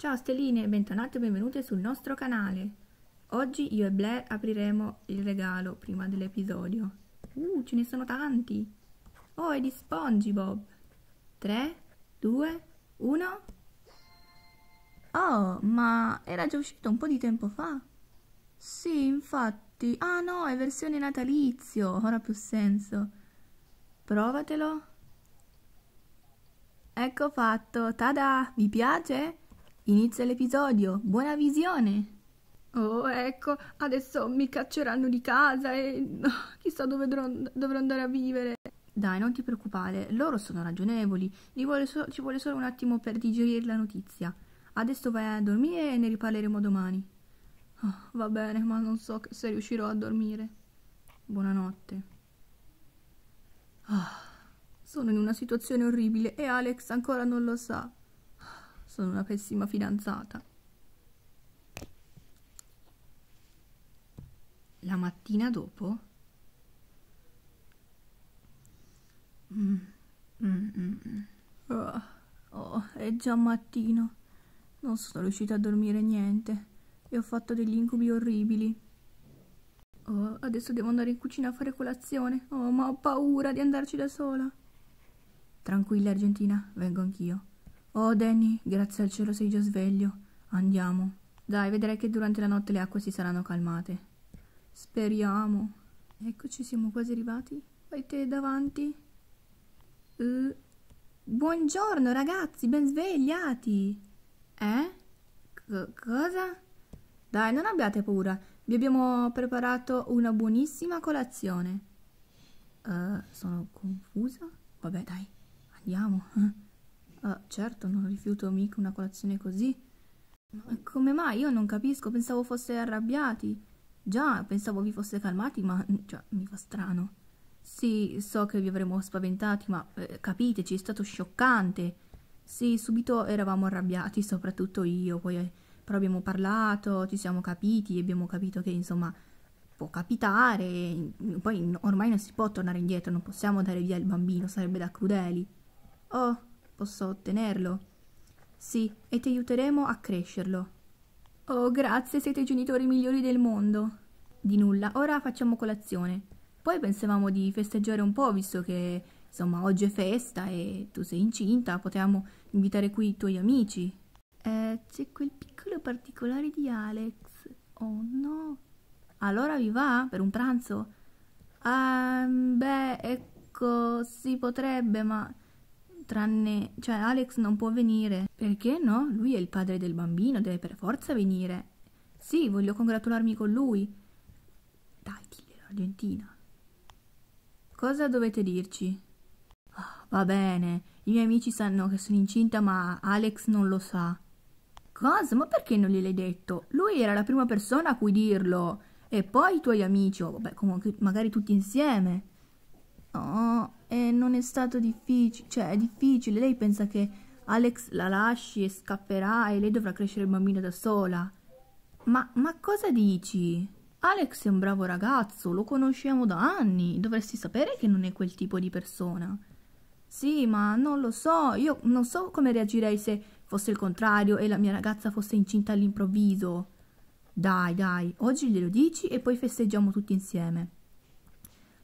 Ciao stelline, bentornate e benvenute sul nostro canale. Oggi io e Blair apriremo il regalo prima dell'episodio. Uh, ce ne sono tanti! Oh, è di SpongeBob! 3, 2, 1... Oh, ma era già uscito un po' di tempo fa. Sì, infatti. Ah no, è versione natalizio, ora ha più senso. Provatelo. Ecco fatto, tada! Vi piace? Inizia l'episodio, buona visione! Oh, ecco, adesso mi cacceranno di casa e oh, chissà dove dovrò andare a vivere. Dai, non ti preoccupare, loro sono ragionevoli, vuole so ci vuole solo un attimo per digerire la notizia. Adesso vai a dormire e ne riparleremo domani. Oh, va bene, ma non so se riuscirò a dormire. Buonanotte. Oh, sono in una situazione orribile e Alex ancora non lo sa sono una pessima fidanzata. La mattina dopo? Mm, mm, mm, oh, oh, è già mattino. Non sono riuscita a dormire niente e ho fatto degli incubi orribili. Oh, adesso devo andare in cucina a fare colazione. Oh, ma ho paura di andarci da sola. Tranquilla, Argentina, vengo anch'io. Oh, Danny, grazie al cielo sei già sveglio. Andiamo. Dai, vedrai che durante la notte le acque si saranno calmate. Speriamo. Eccoci, siamo quasi arrivati. Vai te davanti. Uh. Buongiorno ragazzi, ben svegliati. Eh? C cosa? Dai, non abbiate paura. Vi abbiamo preparato una buonissima colazione. Uh, sono confusa. Vabbè, dai, andiamo. Ah, certo, non rifiuto mica una colazione così. Ma Come mai? Io non capisco, pensavo foste arrabbiati. Già, pensavo vi foste calmati, ma mm, cioè, mi fa strano. Sì, so che vi avremmo spaventati, ma eh, capiteci, è stato scioccante. Sì, subito eravamo arrabbiati, soprattutto io, poi eh, però abbiamo parlato, ci siamo capiti e abbiamo capito che insomma può capitare, mm, poi ormai non si può tornare indietro, non possiamo dare via il bambino, sarebbe da crudeli. Oh, Posso ottenerlo? Sì, e ti aiuteremo a crescerlo. Oh, grazie, siete i genitori migliori del mondo. Di nulla, ora facciamo colazione. Poi pensavamo di festeggiare un po', visto che, insomma, oggi è festa e tu sei incinta, potevamo invitare qui i tuoi amici. Eh, c'è quel piccolo particolare di Alex. Oh no. Allora vi va per un pranzo? Ah, beh, ecco, si potrebbe, ma tranne, cioè Alex non può venire. Perché no? Lui è il padre del bambino, deve per forza venire. Sì, voglio congratularmi con lui. Dai, diglielo, Argentina. Cosa dovete dirci? Oh, va bene, i miei amici sanno che sono incinta, ma Alex non lo sa. Cosa? Ma perché non gliel'hai detto? Lui era la prima persona a cui dirlo. E poi i tuoi amici, oh, vabbè, comunque, magari tutti insieme. No, eh, non è stato difficile, cioè è difficile, lei pensa che Alex la lasci e scapperà e lei dovrà crescere il bambino da sola. Ma, ma cosa dici? Alex è un bravo ragazzo, lo conosciamo da anni, dovresti sapere che non è quel tipo di persona. Sì, ma non lo so, io non so come reagirei se fosse il contrario e la mia ragazza fosse incinta all'improvviso. Dai, dai, oggi glielo dici e poi festeggiamo tutti insieme.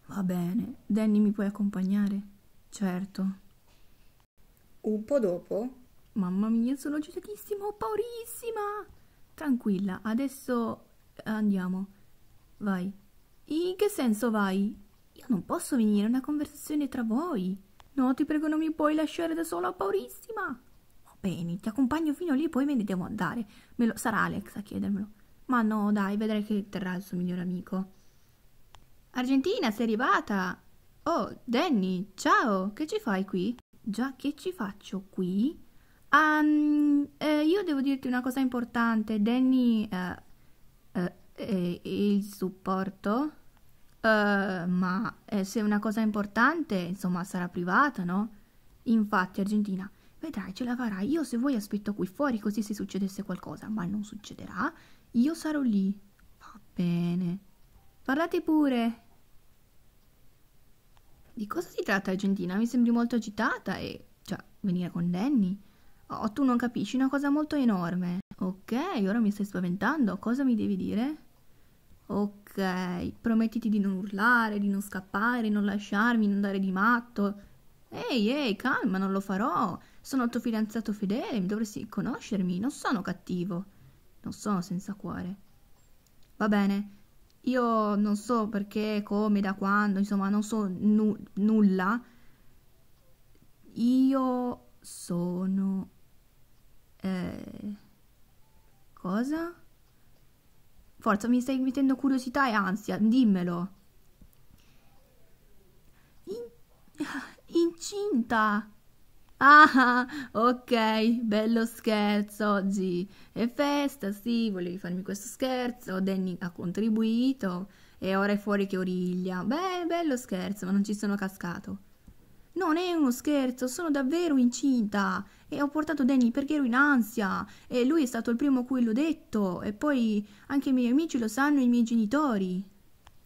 Va bene, Danny mi puoi accompagnare? Certo. Un po' dopo? Mamma mia, sono aggiustatissima, ho paurissima! Tranquilla, adesso eh, andiamo. Vai. In che senso vai? Io non posso venire, è una conversazione tra voi. No, ti prego, non mi puoi lasciare da sola, ho paurissima! Va bene, ti accompagno fino lì, poi me ne devo andare. Me lo... Sarà Alex a chiedermelo. Ma no, dai, vedrai che terrà il suo migliore amico. Argentina, sei arrivata! Oh, Danny, ciao! Che ci fai qui? Già, che ci faccio qui? Um, eh, io devo dirti una cosa importante. Danny eh, eh, eh il supporto? Eh, ma eh, se è una cosa importante, insomma, sarà privata, no? Infatti, Argentina, vedrai, ce la farai. Io se vuoi aspetto qui fuori, così se succedesse qualcosa, ma non succederà, io sarò lì. Va bene. Parlate pure. Di cosa si tratta Argentina? Mi sembri molto agitata e... cioè, venire con Danny? Oh, tu non capisci, una cosa molto enorme. Ok, ora mi stai spaventando, cosa mi devi dire? Ok, promettiti di non urlare, di non scappare, di non lasciarmi, non andare di matto. Ehi, ehi, calma, non lo farò. Sono il tuo fidanzato fedele, dovresti conoscermi, non sono cattivo. Non sono senza cuore. Va bene, io non so perché, come, da quando, insomma, non so nu nulla. Io sono... Eh, cosa? Forza, mi stai mettendo curiosità e ansia, dimmelo. In incinta! Ah, ok, bello scherzo oggi. È festa, sì, volevi farmi questo scherzo. Danny ha contribuito e ora è fuori che origlia. Beh, bello scherzo, ma non ci sono cascato. Non è uno scherzo, sono davvero incinta e ho portato Danny perché ero in ansia e lui è stato il primo a cui l'ho detto e poi anche i miei amici lo sanno e i miei genitori.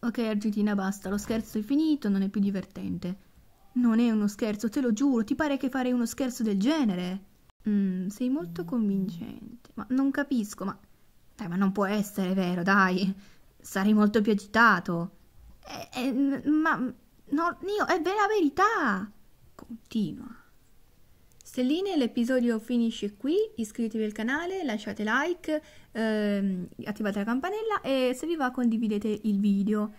Ok Argentina basta, lo scherzo è finito, non è più divertente. Non è uno scherzo, te lo giuro, ti pare che farei uno scherzo del genere? Mm, sei molto convincente. Ma non capisco, ma... Dai, ma non può essere vero, dai. Sarei molto più agitato. Eh, eh, ma... No, io, è vera verità. Continua. Stelline, l'episodio finisce qui. Iscrivetevi al canale, lasciate like, ehm, attivate la campanella e se vi va condividete il video.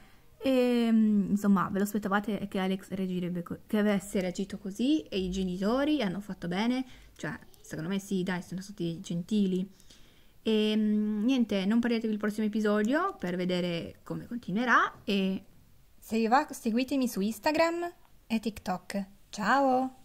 E insomma, ve lo aspettavate che Alex reagirebbe che avesse reagito così e i genitori hanno fatto bene? Cioè, secondo me sì, dai, sono stati gentili. E niente, non perdetevi il prossimo episodio per vedere come continuerà e se vi va seguitemi su Instagram e TikTok. Ciao!